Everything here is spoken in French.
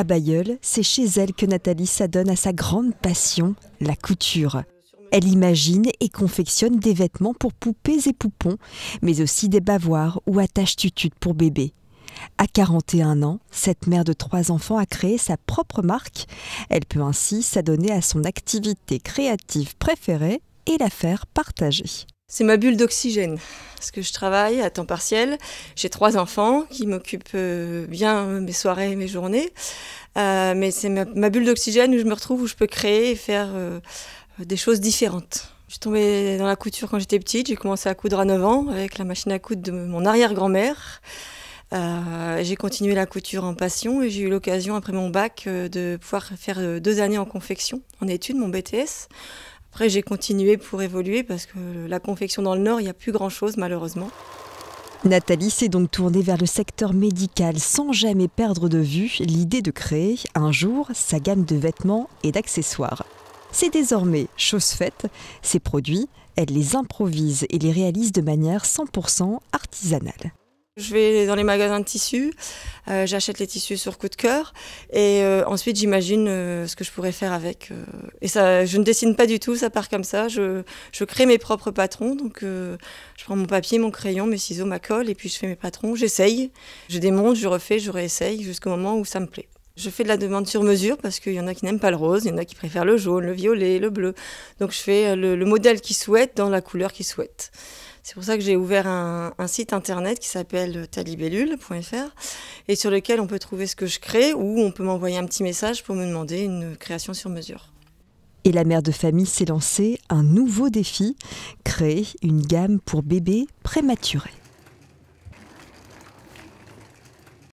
À Bayeul, c'est chez elle que Nathalie s'adonne à sa grande passion, la couture. Elle imagine et confectionne des vêtements pour poupées et poupons, mais aussi des bavoirs ou attaches tutudes pour bébés. À 41 ans, cette mère de trois enfants a créé sa propre marque. Elle peut ainsi s'adonner à son activité créative préférée et la faire partager. C'est ma bulle d'oxygène, parce que je travaille à temps partiel. J'ai trois enfants qui m'occupent euh, bien mes soirées mes journées. Euh, mais c'est ma, bulle d'oxygène où je me retrouve, où je peux créer et faire euh, des choses différentes. Je suis tombée dans la couture quand j'étais petite. J'ai commencé à coudre à 9 ans avec la machine à coudre de mon arrière-grand-mère. j'ai continué la couture en passion et j'ai eu l'occasion après mon bac de pouvoir faire deux années en confection, en études, mon BTS, après, j'ai continué pour évoluer parce que la confection dans le Nord, il n'y a plus grand-chose malheureusement. Nathalie s'est donc tournée vers le secteur médical sans jamais perdre de vue l'idée de créer un jour sa gamme de vêtements et d'accessoires. C'est désormais chose faite, Ses produits, elle les improvise et les réalise de manière 100% artisanale. Je vais dans les magasins de tissus, euh, j'achète les tissus sur coup de cœur et euh, ensuite j'imagine euh, ce que je pourrais faire avec. et ça, je ne dessine pas du tout, ça part comme ça. Je, crée mes propres patrons, donc je prends mon papier, mon crayon, mes ciseaux, ma colle et puis je fais mes patrons. J'essaye, je démonte, je refais, je réessaye jusqu'au moment où ça me plaît. Je fais de la demande sur mesure parce qu'il y en a qui n'aiment pas le rose, il y en a qui préfèrent le jaune, le violet, le bleu. Donc je fais le, le modèle qu'ils souhaitent dans la couleur qu'ils souhaitent. C'est pour ça que j'ai ouvert un, site internet qui s'appelle talibellule.fr et sur lequel on peut trouver ce que je crée ou on peut m'envoyer un petit message pour me demander une création sur mesure. Et la mère de famille s'est lancée un nouveau défi, créer une gamme pour bébés prématurés.